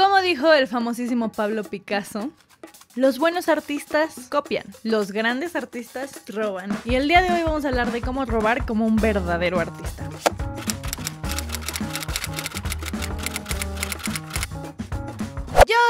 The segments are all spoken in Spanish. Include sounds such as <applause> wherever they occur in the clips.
Como dijo el famosísimo Pablo Picasso, los buenos artistas copian, los grandes artistas roban. Y el día de hoy vamos a hablar de cómo robar como un verdadero artista.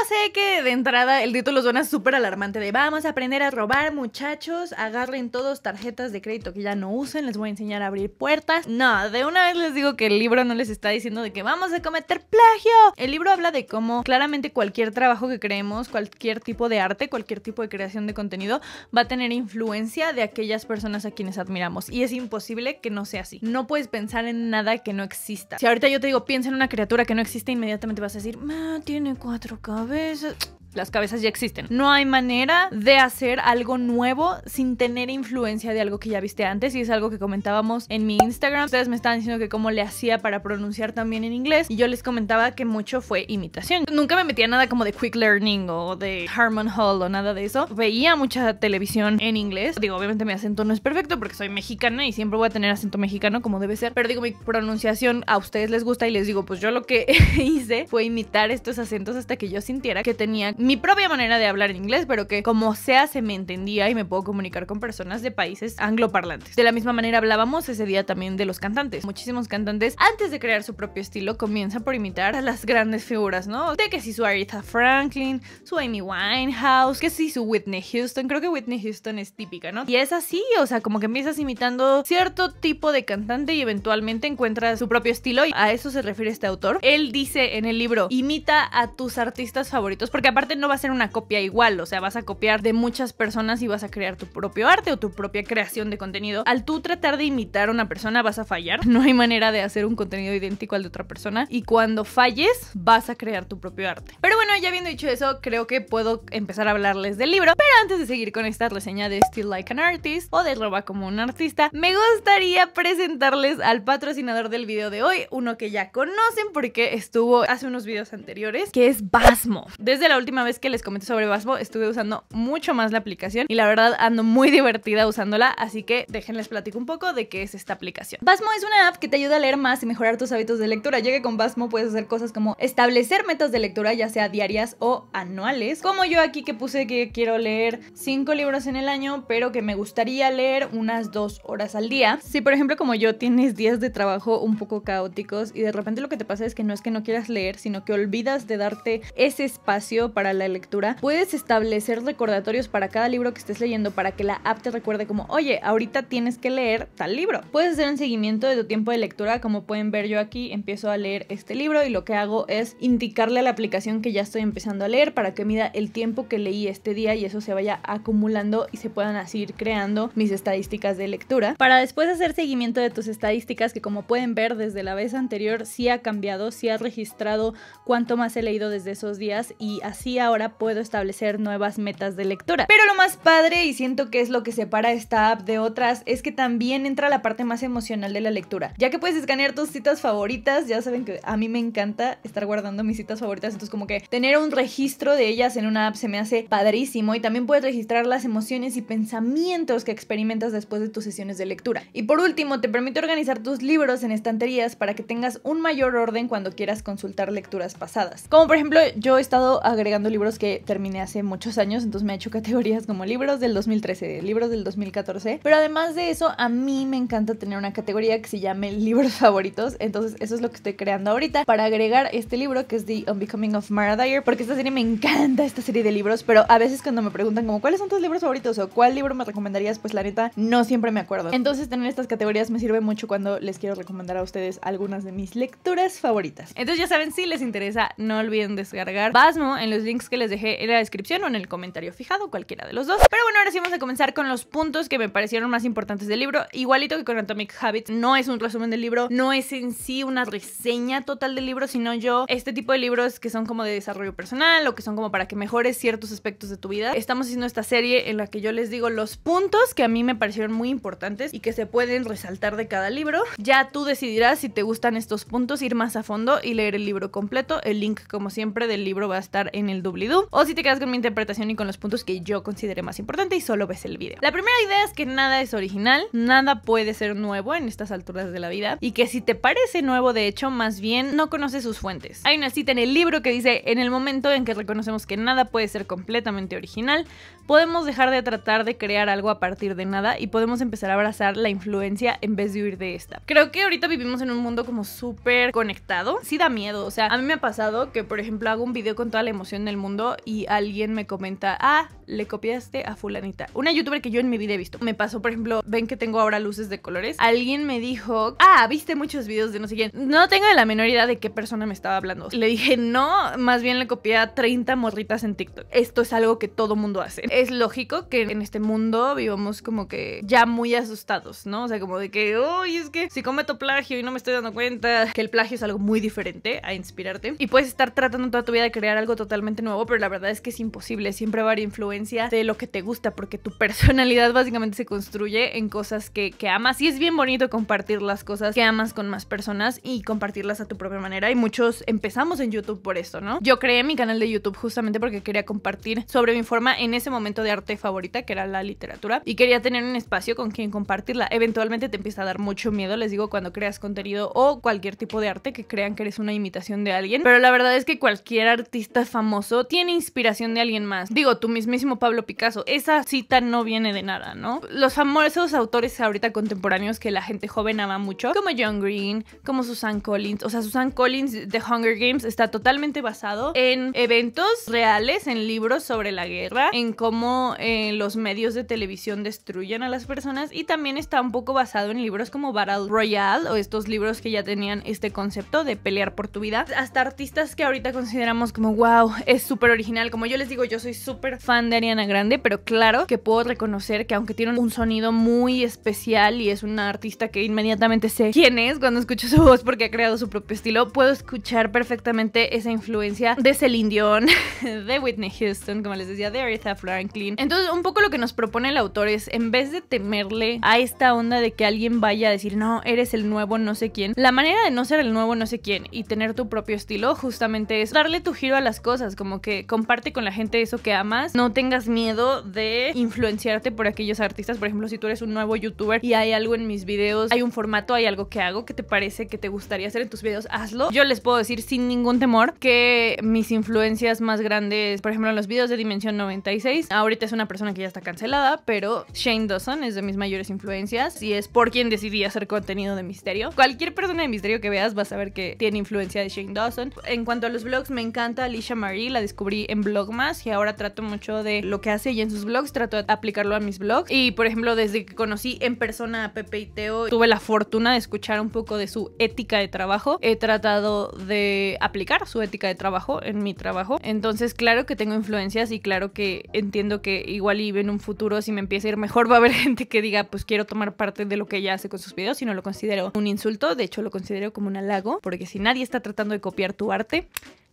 sé que de entrada el título suena súper alarmante de vamos a aprender a robar muchachos, agarren todos tarjetas de crédito que ya no usen, les voy a enseñar a abrir puertas. No, de una vez les digo que el libro no les está diciendo de que vamos a cometer plagio. El libro habla de cómo claramente cualquier trabajo que creemos, cualquier tipo de arte, cualquier tipo de creación de contenido va a tener influencia de aquellas personas a quienes admiramos. Y es imposible que no sea así. No puedes pensar en nada que no exista. Si ahorita yo te digo piensa en una criatura que no existe, inmediatamente vas a decir, tiene cuatro caras a veces Las cabezas ya existen. No hay manera de hacer algo nuevo sin tener influencia de algo que ya viste antes y es algo que comentábamos en mi Instagram. Ustedes me estaban diciendo que cómo le hacía para pronunciar también en inglés y yo les comentaba que mucho fue imitación. Nunca me metía nada como de quick learning o de Harmon Hall o nada de eso. Veía mucha televisión en inglés. Digo, obviamente mi acento no es perfecto porque soy mexicana y siempre voy a tener acento mexicano como debe ser, pero digo mi pronunciación a ustedes les gusta y les digo, pues yo lo que <laughs> hice fue imitar estos acentos hasta que yo sintiera que tenía mi propia manera de hablar en inglés, pero que como sea se me entendía y me puedo comunicar con personas de países angloparlantes. De la misma manera hablábamos ese día también de los cantantes. Muchísimos cantantes, antes de crear su propio estilo, comienzan por imitar a las grandes figuras, ¿no? De que si su Aretha Franklin, su Amy Winehouse, que si su Whitney Houston, creo que Whitney Houston es típica, ¿no? Y es así, o sea, como que empiezas imitando cierto tipo de cantante y eventualmente encuentras su propio estilo y a eso se refiere este autor. Él dice en el libro, imita a tus artistas favoritos, porque aparte no va a ser una copia igual, o sea, vas a copiar de muchas personas y vas a crear tu propio arte o tu propia creación de contenido. Al tú tratar de imitar a una persona vas a fallar, <laughs> no hay manera de hacer un contenido idéntico al de otra persona y cuando falles vas a crear tu propio arte. Pero bueno, ya habiendo dicho eso, creo que puedo empezar a hablarles del libro, pero antes de seguir con esta reseña de Still Like an Artist o de Roba como un artista, me gustaría presentarles al patrocinador del video de hoy, uno que ya conocen porque estuvo hace unos videos anteriores, que es Basmo. Desde la última vez que les comenté sobre Basmo, estuve usando mucho más la aplicación y la verdad ando muy divertida usándola, así que déjenles platico un poco de qué es esta aplicación. Basmo es una app que te ayuda a leer más y mejorar tus hábitos de lectura, ya que con Basmo puedes hacer cosas como establecer metas de lectura, ya sea diarias o anuales, como yo aquí que puse que quiero leer 5 libros en el año, pero que me gustaría leer unas 2 horas al día. Si por ejemplo como yo tienes días de trabajo un poco caóticos y de repente lo que te pasa es que no es que no quieras leer, sino que olvidas de darte ese espacio para la lectura, puedes establecer recordatorios para cada libro que estés leyendo para que la app te recuerde como, oye, ahorita tienes que leer tal libro. Puedes hacer un seguimiento de tu tiempo de lectura, como pueden ver yo aquí, empiezo a leer este libro y lo que hago es indicarle a la aplicación que ya estoy empezando a leer para que mida el tiempo que leí este día y eso se vaya acumulando y se puedan así ir creando mis estadísticas de lectura. Para después hacer seguimiento de tus estadísticas que como pueden ver desde la vez anterior sí ha cambiado, sí ha registrado cuánto más he leído desde esos días y así ahora puedo establecer nuevas metas de lectura. Pero lo más padre y siento que es lo que separa esta app de otras es que también entra la parte más emocional de la lectura, ya que puedes escanear tus citas favoritas, ya saben que a mí me encanta estar guardando mis citas favoritas, entonces como que tener un registro de ellas en una app se me hace padrísimo y también puedes registrar las emociones y pensamientos que experimentas después de tus sesiones de lectura. Y por último, te permite organizar tus libros en estanterías para que tengas un mayor orden cuando quieras consultar lecturas pasadas. Como por ejemplo, yo he estado agregando libros que terminé hace muchos años, entonces me he hecho categorías como libros del 2013, libros del 2014. Pero además de eso, a mí me encanta tener una categoría que se llame <laughs> libros favoritos. Entonces eso es lo que estoy creando ahorita para agregar este libro que es The Unbecoming of Mara Dyer, porque esta serie me encanta, esta serie de libros, pero a veces cuando me preguntan como cuáles son tus libros favoritos o cuál libro me recomendarías, pues la neta no siempre me acuerdo. Entonces tener estas categorías me sirve mucho cuando les quiero recomendar a ustedes algunas de mis lecturas favoritas. Entonces ya saben, si les interesa, no olviden descargar Basmo en los links que les dejé en la descripción o en el comentario fijado, cualquiera de los dos. Pero bueno, ahora sí vamos a comenzar con los puntos que me parecieron más importantes del libro. Igualito que con Atomic Habits, no es un resumen del libro, no es en sí una reseña total del libro, sino yo, este tipo de libros que son como de desarrollo personal o que son como para que mejores ciertos aspectos de tu vida. Estamos haciendo esta serie en la que yo les digo los puntos que a mí me parecieron muy importantes y que se pueden resaltar de cada libro. Ya tú decidirás si te gustan estos puntos, ir más a fondo y leer el libro completo. El link, como siempre, del libro va a estar en el el doo o si te quedas con mi interpretación y con los puntos que yo consideré más importante y solo ves el video. La primera idea es que nada es original, nada puede ser nuevo en estas alturas de la vida, y que si te parece nuevo, de hecho, más bien no conoces sus fuentes. Hay una cita en el libro que dice, en el momento en que reconocemos que nada puede ser completamente original, podemos dejar de tratar de crear algo a partir de nada y podemos empezar a abrazar la influencia en vez de huir de esta. Creo que ahorita vivimos en un mundo como súper conectado, sí da miedo, o sea, a mí me ha pasado que, por ejemplo, hago un video con toda la emoción de el mundo y alguien me comenta, ah, le copiaste a fulanita. Una youtuber que yo en mi vida he visto. Me pasó, por ejemplo, ven que tengo ahora luces de colores. Alguien me dijo, ah, viste muchos videos de no sé quién. No tengo la menor idea de qué persona me estaba hablando. Le dije, no, más bien le copié a 30 morritas en TikTok. Esto es algo que todo mundo hace. Es lógico que en este mundo vivamos como que ya muy asustados, ¿no? O sea, como de que, uy, es que si cometo plagio y no me estoy dando cuenta que el plagio es algo muy diferente a inspirarte y puedes estar tratando toda tu vida de crear algo totalmente nuevo, pero la verdad es que es imposible. Siempre va a haber influencia de lo que te gusta, porque tu <laughs> personalidad básicamente se construye en cosas que amas. Y es bien bonito compartir las cosas que amas con más personas y compartirlas a tu propia manera. Y muchos empezamos en YouTube por esto, ¿no? Yo creé mi canal de YouTube justamente porque quería compartir sobre mi forma en ese momento de arte favorita, que era la literatura, y quería tener un espacio con quien compartirla. Eventualmente te empieza a dar mucho miedo, les digo, cuando creas contenido o cualquier tipo de arte que crean que eres una imitación de alguien. Pero la verdad es que cualquier artista famoso tiene inspiración de alguien más. Digo, tú mismísimo Pablo Picasso. Esa cita no viene de nada, ¿no? Los famosos autores ahorita contemporáneos que la gente joven ama mucho, como John Green, como Susan Collins. O sea, Susan Collins de Hunger Games está totalmente basado en eventos reales, en libros sobre la guerra, en cómo eh, los medios de televisión destruyen a las personas y también está un poco basado en libros como Battle Royale o estos libros que ya tenían este concepto de pelear por tu vida. Hasta artistas que ahorita consideramos como, wow, es súper original. Como yo les digo, yo soy súper fan de Ariana Grande, pero claro que puedo reconocer que aunque tiene un sonido muy especial y es una artista que inmediatamente sé quién es cuando escucho su voz porque ha creado su propio estilo, puedo escuchar perfectamente esa influencia de Celine Dion, <laughs> de Whitney Houston, como les decía, de Aretha Franklin. Entonces, un poco lo que nos propone el autor es, en vez de temerle a esta onda de que alguien vaya a decir, no, eres el nuevo no sé quién, la manera de no ser el nuevo no sé quién y tener tu propio estilo justamente es darle tu giro a las cosas, como como que comparte con la gente eso que amas, no tengas miedo de influenciarte por aquellos artistas, por ejemplo, si tú eres un nuevo youtuber y hay algo en mis videos, hay un formato, hay algo que hago que te parece que te gustaría hacer en tus videos, hazlo. Yo les puedo decir sin ningún temor que mis influencias más grandes, por ejemplo, en los videos de Dimensión 96, ahorita es una persona que ya está cancelada, pero Shane Dawson es de mis mayores influencias y es por quien decidí hacer contenido de misterio. Cualquier persona de misterio que veas va a ver que tiene influencia de Shane Dawson. En cuanto a los vlogs, me encanta Alicia Marie, la descubrí en Blogmas y ahora trato mucho de lo que hace ella en sus blogs, trato de aplicarlo a mis blogs. Y por ejemplo, desde que conocí en persona a Pepe y Teo, tuve la fortuna de escuchar un poco de su ética de trabajo. He tratado de aplicar su ética de trabajo en mi trabajo. Entonces, claro que tengo influencias y claro que entiendo que igual y en un futuro, si me empieza a ir mejor, va a haber <laughs> gente que diga, pues quiero tomar parte de lo que ella hace con sus videos y no lo considero un insulto, de hecho lo considero como un halago, porque si nadie está tratando de copiar tu arte,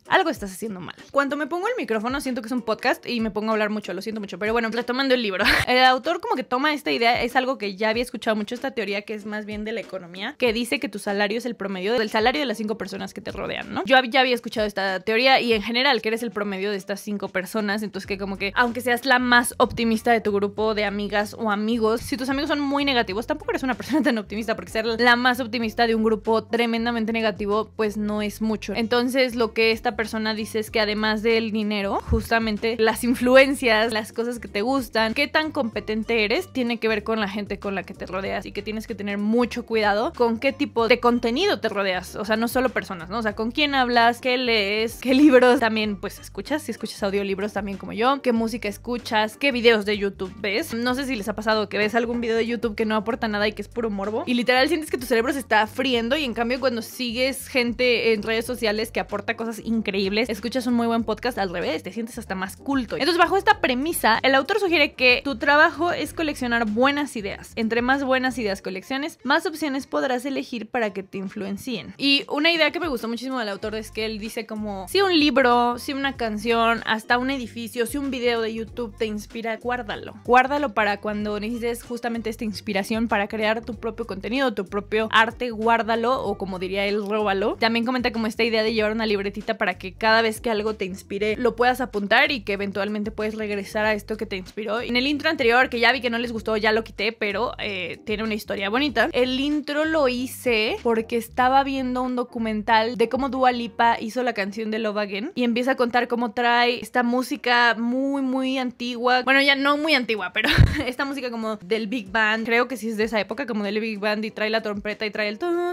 algo estás haciendo mal. Cuando me pongo el micrófono, siento que es un podcast y me pongo a hablar mucho, lo siento mucho. Pero bueno, retomando el libro. <laughs> El autor como que toma esta idea, es algo que ya había escuchado mucho, esta teoría que es más bien de la economía, que dice que tu salario es el promedio del salario de las cinco personas que te rodean, ¿no? Yo ya había escuchado esta teoría y en general que eres el promedio de estas cinco personas, entonces que como que aunque seas la más optimista de tu grupo de amigas o amigos, si tus amigos son muy negativos, tampoco eres una persona <laughs> tan optimista porque ser la más optimista de un grupo tremendamente negativo pues no es mucho. Entonces lo que esta persona dices que además del dinero, justamente las influencias, las cosas que te gustan, qué tan competente eres, tiene que ver con la gente con la que te rodeas y que tienes que tener mucho cuidado con qué tipo de contenido te rodeas. O sea, no solo personas, ¿no? O sea, con quién hablas, qué lees, qué libros también, pues escuchas, si escuchas audiolibros también como yo, qué música escuchas, qué videos de YouTube ves. No sé si les ha pasado que ves algún video de YouTube que no aporta nada y que es puro morbo. Y literal sientes que tu cerebro se está friendo y en cambio cuando sigues gente en redes sociales que aporta cosas increíbles, escuchas un muy buen podcast, al revés, te sientes hasta más culto. Entonces, bajo esta premisa, el autor sugiere que tu trabajo es coleccionar buenas ideas. Entre más buenas ideas colecciones, más opciones podrás elegir para que te influencien. Y una idea que me gustó muchísimo del autor es que él dice como, si un libro, si una canción, hasta un edificio, si un video de YouTube te inspira, guárdalo. Guárdalo para cuando necesites justamente esta inspiración para crear tu propio contenido, tu propio arte, guárdalo o como diría él, róbalo. También comenta como esta idea de llevar una libretita para que cada vez que algo te inspire lo puedas apuntar y que eventualmente puedes regresar a esto que te inspiró. En el intro anterior, que ya vi que no les gustó, ya lo quité, pero eh, tiene una historia bonita. El intro lo hice porque estaba viendo un documental de cómo Dua Lipa hizo la canción de Love y empieza a contar cómo trae esta música muy, muy antigua. Bueno, ya no muy antigua, pero <laughs> esta música como del Big Band, creo que sí es de esa época, como del Big Band y trae la trompeta y trae el... Tun,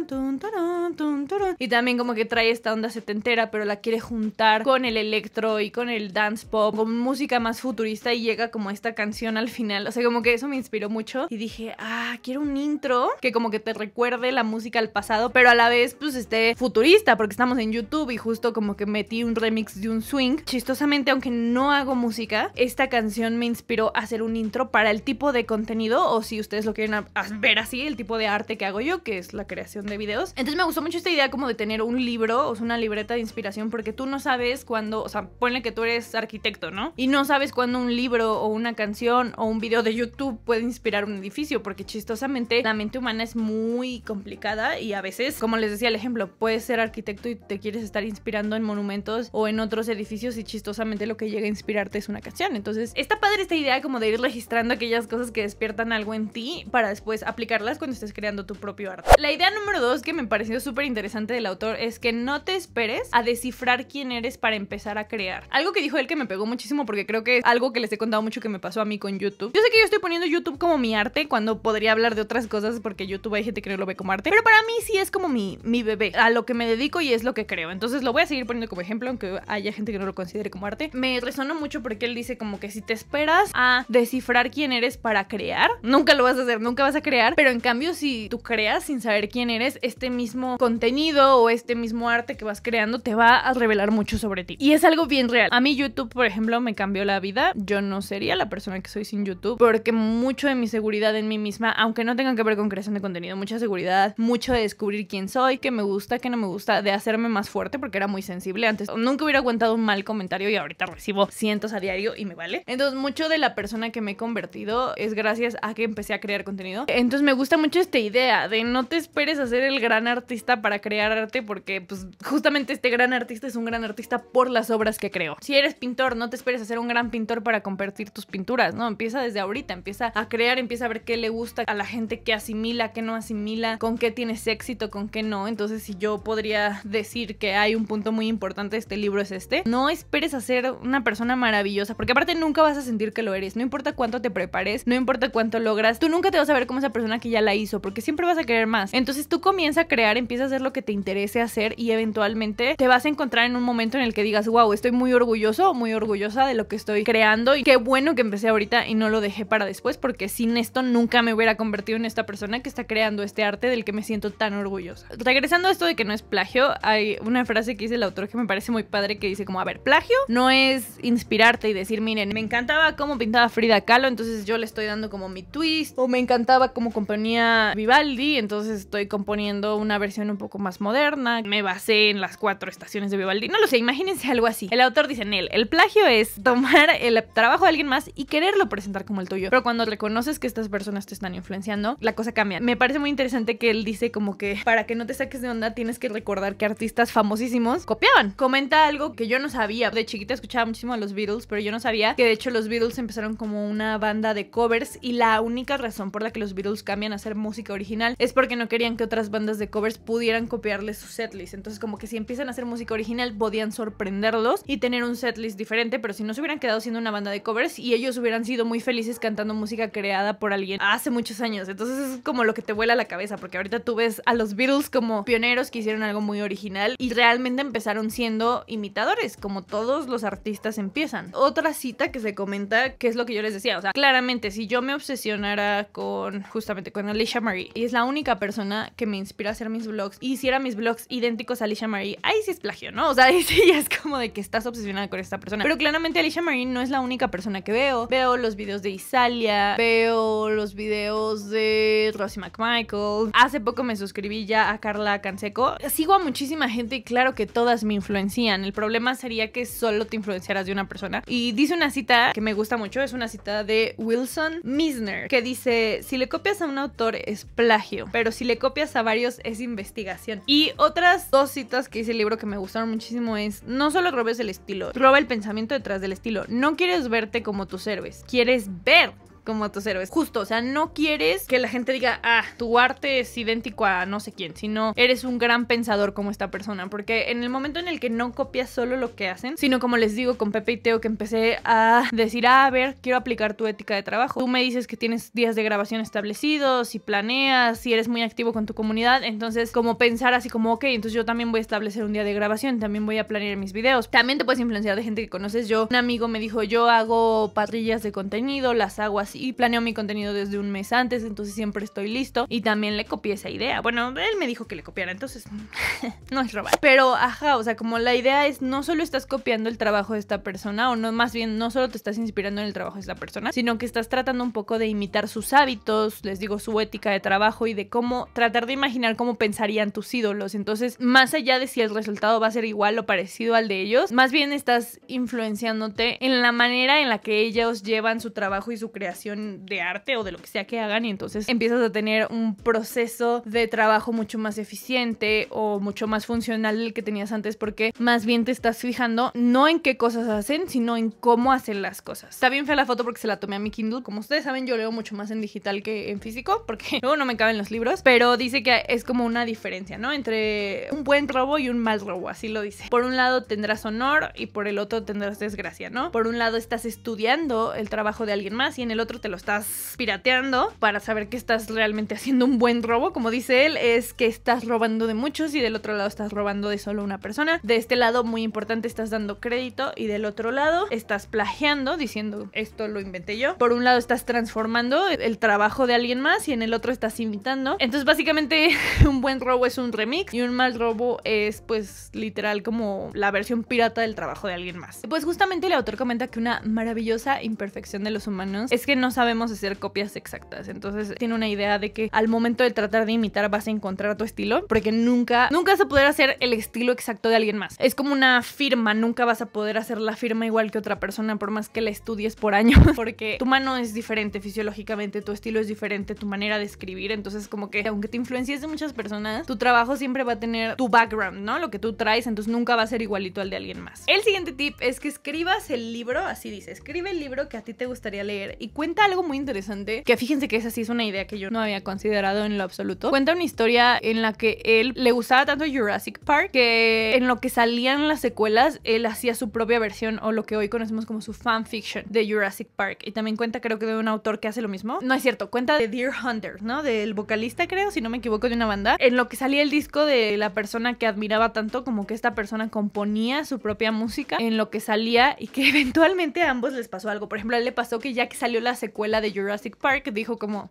y también como que trae esta onda setentera, pero la quiere juntar con el electro y con el dance pop, con música más futurista y llega como esta canción al final. O sea, como que eso me inspiró mucho y dije, ah, quiero un intro que como que te recuerde la música al pasado, pero a la vez pues esté futurista porque estamos en YouTube y justo como que metí un remix de un swing. Chistosamente, aunque no hago música, esta canción me inspiró a hacer un intro para el tipo de contenido o si ustedes lo quieren ver así, el tipo de arte que hago yo, que es la creación de videos. Entonces me gustó mucho esta idea como de tener un libro o una libreta de inspiración porque tú no sabes cuándo, o sea, ponle que tú eres arquitecto, ¿no? Y no sabes cuándo un libro o una canción o un video de YouTube puede inspirar un edificio, porque chistosamente la mente humana es muy complicada y a veces, como les decía el ejemplo, puedes ser arquitecto y te quieres estar inspirando en monumentos o en otros edificios y chistosamente lo que llega a inspirarte es una canción. Entonces, está padre esta idea como de ir registrando aquellas cosas que despiertan algo en ti para después aplicarlas cuando estés creando tu propio arte. La idea número dos que me pareció súper interesante del autor es que no te esperes a descifrar quién eres para empezar a crear. Algo que dijo él que me pegó muchísimo porque creo que es algo que les he contado mucho que me pasó a mí con YouTube. Yo sé que yo estoy poniendo YouTube como mi arte cuando podría hablar de otras cosas porque YouTube hay gente que no lo ve como arte, pero para mí sí es como mi, mi bebé, a lo que me dedico y es lo que creo. Entonces lo voy a seguir poniendo como ejemplo, aunque haya gente que no lo considere como arte. Me resonó mucho porque él dice como que si te esperas a descifrar quién eres para crear, nunca lo vas a hacer, nunca vas a crear, pero en cambio si tú creas sin saber quién eres, este mismo contenido o este mismo arte que vas creando te va a revelar mucho sobre ti. Y es algo bien real. A mí YouTube, por ejemplo, me cambió la vida. Yo no sería la persona que soy sin YouTube porque mucho de mi seguridad en mí misma, aunque no tenga que ver con creación de contenido, mucha seguridad, mucho de descubrir quién soy, qué me gusta, qué no me gusta, de hacerme más fuerte porque era muy sensible antes. Nunca hubiera aguantado un mal comentario y ahorita recibo cientos a diario y me vale. Entonces, mucho de la persona que me he convertido es gracias a que empecé a crear contenido. Entonces, me gusta mucho esta idea de no te esperes a ser el gran artista para crear arte porque pues justamente este gran artista este es un gran artista por las obras que creó. Si eres pintor, no te esperes a ser un gran pintor para compartir tus pinturas, ¿no? Empieza desde ahorita, empieza a crear, empieza a ver qué le gusta a la gente, qué asimila, qué no asimila, con qué tienes éxito, con qué no. Entonces, si yo podría decir que hay un punto muy importante de este libro es este, no esperes a ser una persona maravillosa, porque aparte nunca vas a sentir que lo eres, no importa cuánto te prepares, no importa cuánto logras, tú nunca te vas a ver como esa persona que ya la hizo, porque siempre vas a querer más. Entonces, tú comienza a crear, empieza a hacer lo que te interese hacer y eventualmente te vas a encontrar en un momento en el que digas, wow, estoy muy orgulloso, muy orgullosa de lo que estoy creando y qué bueno que empecé ahorita y no lo dejé para después porque sin esto nunca me hubiera convertido en esta persona que está creando este arte del que me siento tan orgullosa. Regresando a esto de que no es plagio, hay una frase que dice el autor que me parece muy padre que dice como, a ver, plagio no es inspirarte y decir, miren, me encantaba cómo pintaba Frida Kahlo, entonces yo le estoy dando como mi twist, o me encantaba cómo componía Vivaldi, entonces estoy componiendo una versión un poco más moderna, me basé en las cuatro estaciones de no lo sé, imagínense algo así. El autor dice en él, el plagio es tomar el trabajo de alguien más y quererlo presentar como el tuyo. Pero cuando reconoces que estas personas te están influenciando, la cosa cambia. Me parece muy interesante que él dice como que para que no te saques de onda tienes que recordar que artistas famosísimos copiaban. Comenta algo que yo no sabía. De chiquita escuchaba muchísimo a los Beatles, pero yo no sabía que de hecho los Beatles empezaron como una banda de covers y la única razón por la que los Beatles cambian a hacer música original es porque no querían que otras bandas de covers pudieran copiarles su setlist. Entonces como que si empiezan a hacer música original podían sorprenderlos y tener un setlist diferente, pero si no se hubieran quedado siendo una banda de covers y ellos hubieran sido muy felices cantando música creada por alguien hace muchos años. Entonces es como lo que te vuela la cabeza, porque ahorita tú ves a los Beatles como pioneros que hicieron algo muy original y realmente empezaron siendo imitadores, como todos los artistas empiezan. Otra cita que se comenta, que es lo que yo les decía, o sea, claramente si yo me obsesionara con justamente con Alicia Marie y es la única persona que me inspira a hacer mis vlogs y hiciera mis vlogs idénticos a Alicia Marie, ahí sí es plagio, ¿no? O sea, <laughs> y es como de que estás obsesionada con esta persona. Pero claramente Alicia Marín no es la única persona que veo. Veo los videos de Isalia, veo los videos de Rosie McMichael. Hace poco me suscribí ya a Carla Canseco. Sigo a muchísima gente y claro que todas me influencian. El problema sería que solo te influenciaras de una persona. Y dice una cita que me gusta mucho, es una cita de Wilson Misner, que dice, si le copias a un autor es plagio, pero si le copias a varios es investigación. Y otras dos citas que hice el libro que me gustaron muchísimo es, no solo robes el estilo, roba el pensamiento detrás del estilo. No quieres verte como tú héroes, quieres ver como tus héroes. Justo, o sea, no quieres que la gente diga, ah, tu arte es idéntico a no sé quién, sino eres un gran pensador como esta persona, porque en el momento en el que no copias solo lo que hacen, sino como les digo con Pepe y Teo, que empecé a decir, ah, a ver, quiero aplicar tu ética de trabajo. Tú me dices que tienes días de grabación establecidos, y planeas, si eres muy activo con tu comunidad, entonces como pensar así como, ok, entonces yo también voy a establecer un día de grabación, también voy a planear mis videos. También te puedes influenciar de gente que conoces. Yo, un amigo me dijo, yo hago parrillas de contenido, las hago así y planeo mi contenido desde un mes antes, entonces siempre estoy listo. Y también le copié esa idea. Bueno, él me dijo que le copiara, entonces <laughs> no es robar. Pero, ajá, o sea, como la idea es no solo estás copiando el trabajo de esta persona, o no, más bien no solo te estás inspirando en el trabajo de esta persona, sino que estás tratando un poco de imitar sus hábitos, les digo, su ética de trabajo y de cómo tratar de imaginar cómo pensarían tus ídolos. Entonces, más allá de si el resultado va a ser igual o parecido al de ellos, más bien estás influenciándote en la manera en la que ellos llevan su trabajo y su creación de arte o de lo que sea que hagan y entonces empiezas a tener un proceso de trabajo mucho más eficiente o mucho más funcional del que tenías antes porque más bien te estás fijando no en qué cosas hacen, sino en cómo hacen las cosas. Está bien fea la foto porque se la tomé a mi Kindle. Como ustedes saben, yo leo mucho más en digital que en físico porque <laughs> luego no me caben los libros, pero dice que es como una diferencia, ¿no? Entre un buen robo y un mal robo, así lo dice. Por un lado tendrás honor y por el otro tendrás desgracia, ¿no? Por un lado estás estudiando el trabajo de alguien más y en el otro te lo estás pirateando para saber que estás realmente haciendo un buen robo. Como dice él, es que estás robando de muchos y del otro lado estás robando de solo una persona. De este lado, muy importante, estás dando crédito y del otro lado estás plagiando, diciendo esto lo inventé yo. Por un lado estás transformando el trabajo de alguien más y en el otro estás invitando. Entonces básicamente <laughs> un buen robo es un remix y un mal robo es pues literal como la versión pirata del trabajo de alguien más. Pues justamente el autor comenta que una maravillosa imperfección de los humanos es que no no sabemos hacer copias exactas. Entonces tiene una idea de que al momento de tratar de imitar vas a encontrar tu estilo, porque nunca, nunca vas a poder hacer el estilo exacto de alguien más. Es como una firma, nunca vas a poder hacer la firma igual que otra persona por más que la estudies por años, <laughs> porque tu mano es diferente fisiológicamente, tu estilo es diferente, tu manera de escribir, entonces como que aunque te influencies de muchas personas, tu trabajo siempre va a tener tu background, ¿no? Lo que tú traes, entonces nunca va a ser igualito al de alguien más. El siguiente tip es que escribas el libro, así dice, escribe el libro que a ti te gustaría leer y cuenta algo muy interesante, que fíjense que esa sí es una idea que yo no había considerado en lo absoluto. Cuenta una historia en la que él le gustaba tanto Jurassic Park que en lo que salían las secuelas, él hacía su propia versión o lo que hoy conocemos como su fanfiction de Jurassic Park. Y también cuenta, creo que de un autor que hace lo mismo. No es cierto, cuenta de Dear Hunter, ¿no? Del vocalista, creo, si no me equivoco, de una banda. En lo que salía el disco de la persona que admiraba tanto, como que esta persona componía su propia música, en lo que salía y que <laughs> eventualmente a ambos les pasó algo. Por ejemplo, a él le pasó que ya que salió la secuela de Jurassic Park dijo como,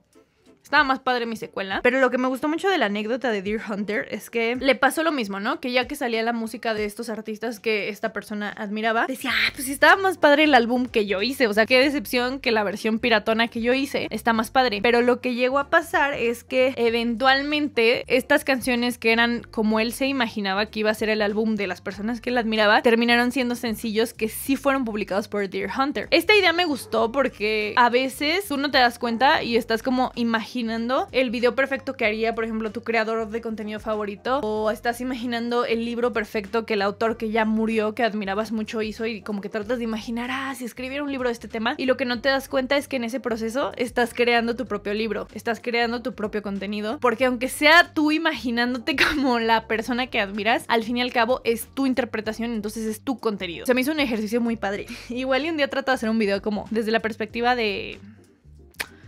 estaba más padre mi secuela. Pero lo que me gustó mucho de la anécdota de Deer Hunter es que le pasó lo mismo, ¿no? Que ya que salía la música de estos artistas que esta persona admiraba, decía, ah, pues estaba más padre el álbum que yo hice. O sea, qué decepción que la versión piratona que yo hice está más padre. Pero lo que llegó a pasar es que eventualmente estas canciones que eran como él se imaginaba que iba a ser el álbum de las personas que él admiraba, terminaron siendo sencillos que sí fueron publicados por Deer Hunter. Esta idea me gustó porque a veces tú no te das cuenta y estás como imaginando imaginando el video perfecto que haría, por ejemplo, tu creador de contenido favorito, o estás imaginando el libro perfecto que el autor que ya murió, que admirabas mucho, hizo y como que tratas de imaginar, ah, si escribiera un libro de este tema, y lo que no te das cuenta es que en ese proceso estás creando tu propio libro, estás creando tu propio contenido, porque aunque sea tú imaginándote <laughs> como la persona que admiras, al fin y al cabo es tu interpretación, entonces es tu contenido. Se me hizo un ejercicio muy padre. <laughs> Igual y un día trato de hacer un video como desde la perspectiva de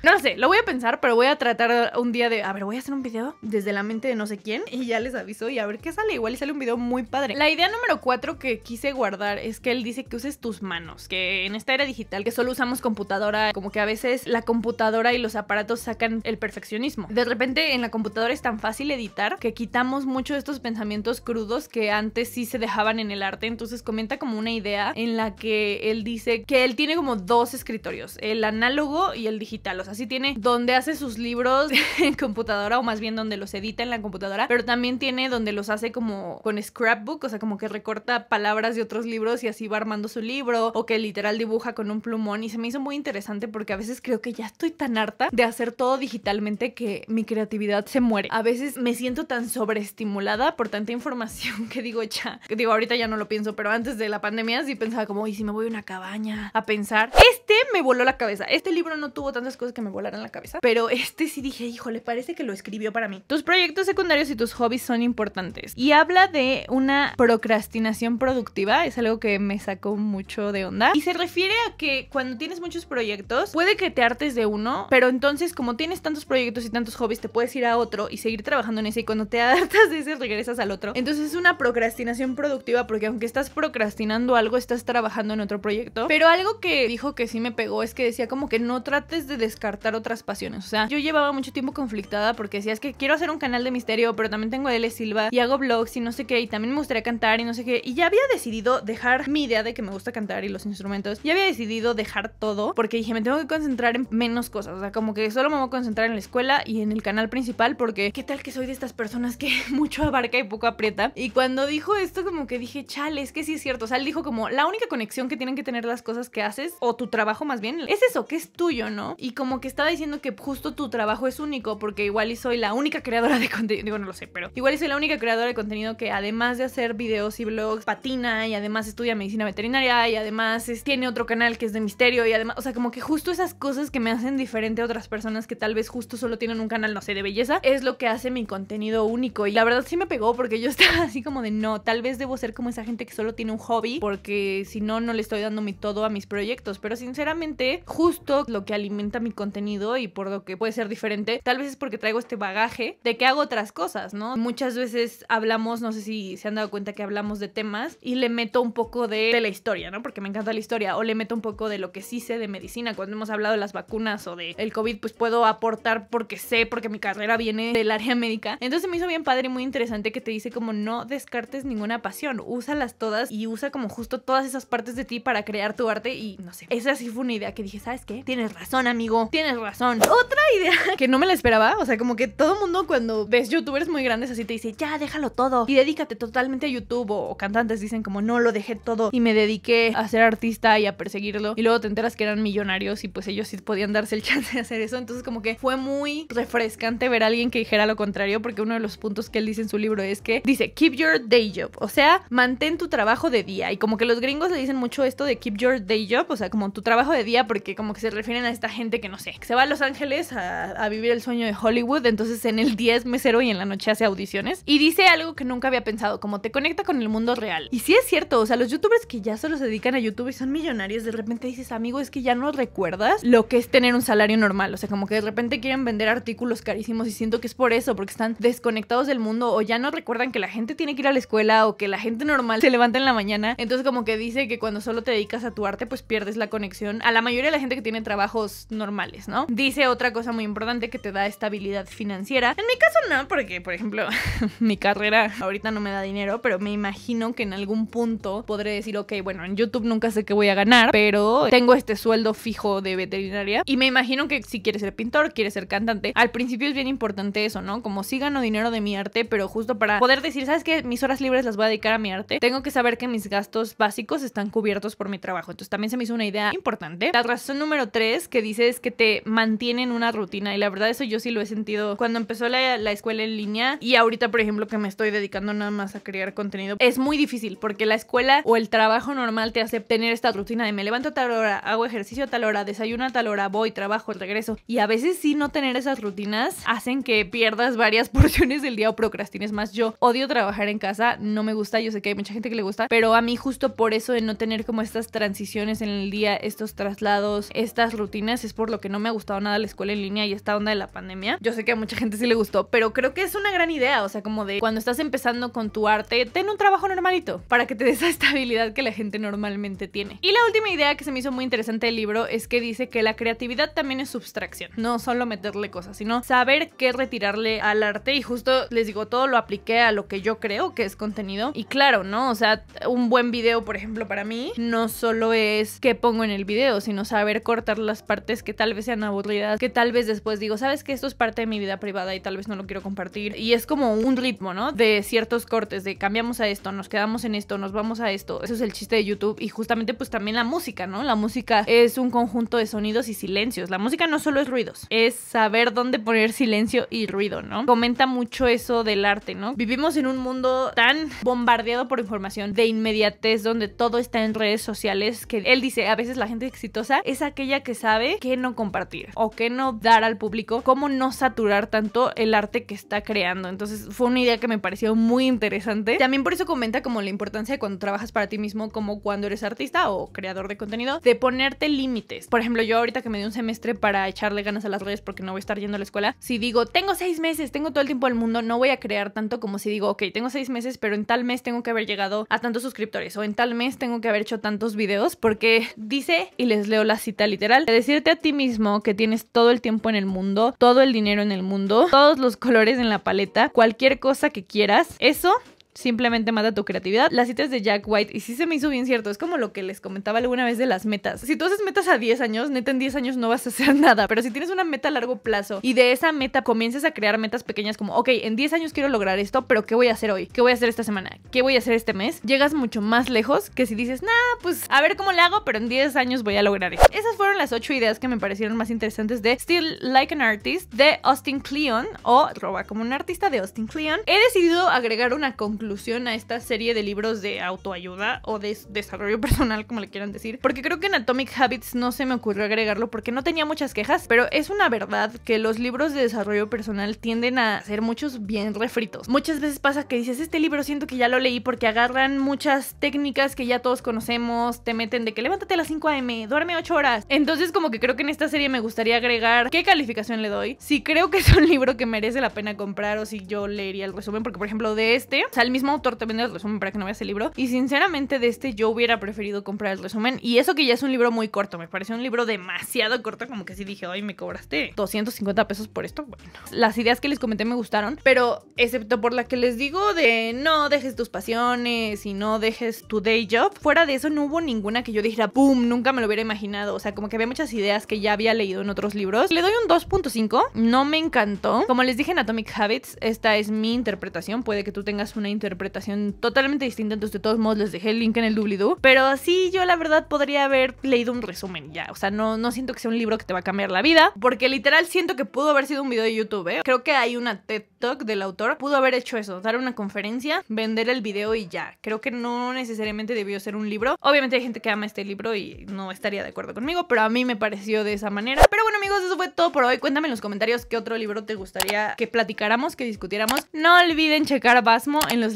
no lo sé, lo voy a pensar, pero voy a tratar un día de, a ver, voy a hacer un video desde la mente de no sé quién y ya les aviso y a ver qué sale. Igual y sale un video muy padre. La idea número cuatro que quise guardar es que él dice que uses tus manos, que en esta era digital que solo usamos computadora, como que a veces la computadora y los aparatos sacan el perfeccionismo. De repente en la computadora es tan fácil editar que quitamos mucho de estos pensamientos crudos que antes sí se dejaban en el arte. Entonces comenta como una idea en la que él dice que él tiene como dos escritorios, el análogo y el digital sí tiene donde hace sus libros <laughs> en computadora o más bien donde los edita en la computadora, pero también tiene donde los hace como con scrapbook, o sea, como que recorta palabras de otros libros y así va armando su libro o que literal dibuja con un plumón y se me hizo muy interesante porque a veces creo que ya estoy tan harta de hacer todo digitalmente que mi creatividad se muere. A veces me siento tan sobreestimulada por tanta información <laughs> que digo ya, que digo ahorita ya no lo pienso, pero antes de la pandemia sí pensaba como, y si me voy a una cabaña a pensar, este me voló la cabeza, este libro no tuvo tantas cosas que me volaran la cabeza. Pero <laughs> este sí dije, híjole, parece que lo escribió para mí. Tus proyectos secundarios y tus hobbies son importantes. Y habla de una procrastinación productiva, es algo que me sacó mucho de onda. Y se refiere a que cuando tienes muchos proyectos, puede que te hartes de uno, pero entonces como tienes tantos proyectos y tantos hobbies, te puedes ir a otro y seguir trabajando en ese. Y cuando te <laughs> hartas de ese, regresas al otro. Entonces es una procrastinación productiva porque aunque estás procrastinando algo, estás trabajando en otro proyecto. Pero algo que dijo que sí me pegó es que decía como que no trates de descartar cartar otras pasiones. O sea, yo llevaba mucho tiempo conflictada porque decía, es que quiero hacer un canal de misterio, pero también tengo a L. Silva y hago vlogs y no sé qué, y también me gustaría cantar y no sé qué. Y ya había decidido dejar mi idea de que me gusta cantar y los instrumentos. Ya había decidido dejar todo porque dije, me tengo que concentrar en menos cosas. O sea, como que solo me voy a concentrar en la escuela y en el canal principal porque qué tal que soy de estas personas que <laughs> mucho abarca y poco aprieta. Y cuando dijo esto, como que dije, chale, es que sí es cierto. O sea, él dijo como la única conexión que tienen que tener las cosas que haces o tu trabajo más bien es eso, que es tuyo, ¿no? Y como que estaba diciendo que justo tu trabajo es único, porque igual y soy la única creadora de contenido, digo, no lo sé, pero igual y soy la única creadora de contenido que además de hacer videos y blogs, patina y además estudia medicina veterinaria y además tiene otro canal que es de misterio y además, o sea, como que justo esas cosas que me hacen diferente a otras personas que tal vez justo solo tienen un canal, no sé, de belleza, es lo que hace mi contenido único. Y la verdad sí me pegó porque yo <laughs> estaba así como de, no, tal vez debo ser como esa gente que solo tiene un hobby, porque si no, no le estoy dando mi todo a mis proyectos. Pero sinceramente, justo lo que alimenta mi contenido contenido y por lo que puede ser diferente, tal vez es porque traigo este bagaje de que hago otras cosas, ¿no? Muchas veces hablamos, no sé si se han dado cuenta que hablamos de temas y le meto un poco de, la historia, ¿no? Porque me encanta la historia, o le meto un poco de lo que sí sé de medicina, cuando hemos hablado de las vacunas o de el COVID, pues puedo aportar porque sé, porque mi carrera viene del área médica. Entonces me hizo bien padre y muy interesante que te dice como no descartes ninguna pasión, úsalas todas y usa como justo todas esas partes de ti para crear tu arte y no sé. Esa sí fue una idea que dije, ¿sabes qué? Tienes razón, amigo tienes razón. Otra idea <laughs> que no me la esperaba, o sea, como que todo mundo cuando ves youtubers muy grandes así te dice, ya, déjalo todo y dedícate totalmente a YouTube o, cantantes dicen como, no, lo dejé todo y me dediqué a ser artista y a perseguirlo y luego te enteras que eran millonarios y pues ellos sí podían darse el <laughs> chance de hacer eso, entonces como que fue muy refrescante ver a alguien que dijera lo contrario porque uno de los puntos que él dice en su libro es que dice, keep your day job, o sea, mantén tu trabajo de día y como que los gringos le dicen mucho esto de keep your day job, o sea, como tu trabajo de día porque como que se refieren a esta gente que no se va a Los Ángeles a, vivir el sueño de Hollywood, entonces en el 10 es mesero y en la noche hace audiciones. Y dice algo que nunca había pensado, como te conecta con el mundo real. Y sí es cierto, o sea, los youtubers que ya solo se dedican a YouTube y son millonarios, de repente dices, amigo, es que ya no recuerdas lo que es tener un salario normal. O sea, como que de repente quieren vender artículos carísimos y siento que es por eso, porque están desconectados del mundo o ya no recuerdan que la gente tiene que ir a la escuela o que la gente normal se levanta en la mañana. Entonces como que dice que cuando solo te dedicas a tu arte, pues pierdes la conexión a la mayoría de la gente que tiene trabajos normales. ¿no? Dice otra cosa muy importante que te da estabilidad financiera. En mi caso no, porque por ejemplo <laughs> mi carrera ahorita no me da dinero, pero me imagino que en algún punto podré decir, ok, bueno, en YouTube nunca sé qué voy a ganar, pero tengo este sueldo fijo de veterinaria y me imagino que si quieres ser pintor, quieres ser cantante, al principio es bien importante eso, ¿no? Como si gano dinero de mi arte, pero justo para poder decir, ¿sabes qué? Mis horas libres las voy a dedicar a mi arte, tengo que saber que mis gastos básicos están cubiertos por mi trabajo. Entonces también se me hizo una idea importante. La razón número tres que dice es que te mantienen una rutina y la verdad eso yo sí lo he sentido cuando empezó la, la, escuela en línea y ahorita por ejemplo que me estoy dedicando nada más a crear contenido es muy difícil porque la escuela o el trabajo normal te hace tener esta rutina de me levanto a tal hora, hago ejercicio a tal hora, desayuno a tal hora, voy, trabajo, regreso y a veces sí no tener esas rutinas hacen que pierdas varias <laughs> porciones del día o procrastines más. Yo odio trabajar en casa, no me gusta, yo sé que hay mucha gente que le gusta, pero a mí justo por eso de no tener como estas transiciones en el día, estos traslados, estas rutinas es por lo que no me ha gustado nada la escuela en línea y esta onda de la pandemia. Yo sé que a mucha gente sí le gustó, pero creo que es una gran idea, o sea, como de cuando estás empezando con tu arte, ten un trabajo normalito para que te des esa <laughs> estabilidad que la gente normalmente tiene. Y la última idea que se me hizo muy interesante del libro es que dice que la creatividad también es subtracción, no solo meterle cosas, sino saber qué retirarle al arte y justo les digo, todo lo apliqué a lo que yo creo que es contenido y claro, ¿no? O sea, un buen video, por ejemplo, para mí no solo es qué pongo en el video, sino saber cortar las partes que tal vez sean aburridas, que tal vez después digo, sabes que esto es parte de mi vida privada y tal vez no lo quiero compartir. Y es como un ritmo, ¿no? De ciertos cortes, de cambiamos a esto, nos quedamos en esto, nos vamos a esto. Eso es el chiste de YouTube y justamente pues también la música, ¿no? La música es un conjunto de sonidos y silencios. La música no solo es ruidos, es saber dónde poner silencio y ruido, ¿no? Comenta mucho eso del arte, ¿no? Vivimos en un mundo tan bombardeado por información de inmediatez donde todo está en redes sociales que él dice, a veces la gente exitosa es aquella que sabe que no compartir o qué no dar al público, cómo no saturar tanto el arte que está creando. Entonces fue una idea que me pareció muy interesante. También por eso comenta como la importancia de cuando trabajas para ti mismo, como cuando eres artista o creador de contenido, de ponerte límites. Por ejemplo, yo ahorita que me di un semestre para echarle ganas a las redes porque no voy a estar yendo a la escuela, si digo, tengo seis meses, tengo todo el tiempo del mundo, no voy a crear tanto como si digo, ok, tengo seis meses, pero en tal mes tengo que haber llegado a tantos suscriptores o en tal mes tengo que haber hecho tantos videos porque dice, y les leo la cita literal, decirte a ti mismo, que tienes todo el tiempo en el mundo, todo el dinero en el mundo, todos los <laughs> colores en la paleta, cualquier cosa que quieras, eso simplemente mata tu creatividad. Las citas de Jack White, y sí se me hizo bien cierto, es como lo que les comentaba alguna vez de las metas. Si tú haces metas a 10 años, neta en 10 años no vas a hacer <laughs> nada, pero si tienes una meta a largo plazo y de esa meta comienzas a crear metas pequeñas como, ok, en 10 años quiero lograr esto, pero ¿qué voy a hacer hoy? ¿Qué voy a hacer esta semana? ¿Qué voy a hacer este mes? Llegas mucho más lejos que si dices, nah, pues a ver cómo le hago, pero en 10 años voy a lograr esto. Esas fueron las 8 ideas que me parecieron más interesantes de Still Like an Artist de Austin Cleon o Roba como un artista de Austin Cleon He decidido agregar una conclusión a esta serie de libros de autoayuda o de desarrollo <laughs> personal, como le quieran decir, porque creo que en Atomic Habits no se me ocurrió agregarlo porque no tenía muchas quejas, pero es una verdad que los libros de desarrollo personal tienden a ser muchos bien refritos. Muchas veces pasa que dices, este libro siento que ya lo leí porque agarran muchas técnicas que ya todos conocemos, te meten de que levántate a las 5 a.m., duerme 8 horas. Entonces como que creo que en esta serie me gustaría agregar qué calificación le doy, si creo que es un libro que merece la pena comprar o si yo leería el resumen, porque por ejemplo de este, Salmi mismo autor te vende el resumen para que no veas el libro. Y sinceramente de este yo hubiera preferido comprar el resumen. Y eso que ya es un libro muy corto, me pareció un libro demasiado corto, como que sí dije, ay, me cobraste 250 pesos por esto. Bueno, las ideas que les comenté me gustaron, pero excepto por la que les digo de no dejes tus pasiones y no dejes tu day job, fuera de eso no hubo ninguna que yo dijera, pum, Nunca me lo hubiera imaginado. O sea, como que había muchas ideas que ya había leído en otros libros. Le doy un 2.5, no me encantó. Como les dije en Atomic Habits, esta es mi interpretación, puede que tú tengas una interpretación interpretación totalmente distinta, entonces de todos modos les dejé el link en el doobly-doo. E. Pero así yo la verdad podría haber leído un resumen ya. O sea, no, no siento que sea un libro que te va a cambiar la vida, porque literal siento que pudo haber sido un video de YouTube. ¿eh? Creo que hay una TED Talk del autor, pudo haber hecho eso, dar una conferencia, vender el video y ya. Creo que no necesariamente debió ser un libro. Obviamente hay gente que ama este libro y no estaría de acuerdo conmigo, pero a mí me pareció de esa manera. Pero bueno, amigos, eso fue todo por hoy. Cuéntame en los comentarios qué otro libro te gustaría que platicáramos, que discutiéramos. No olviden checar Basmo en los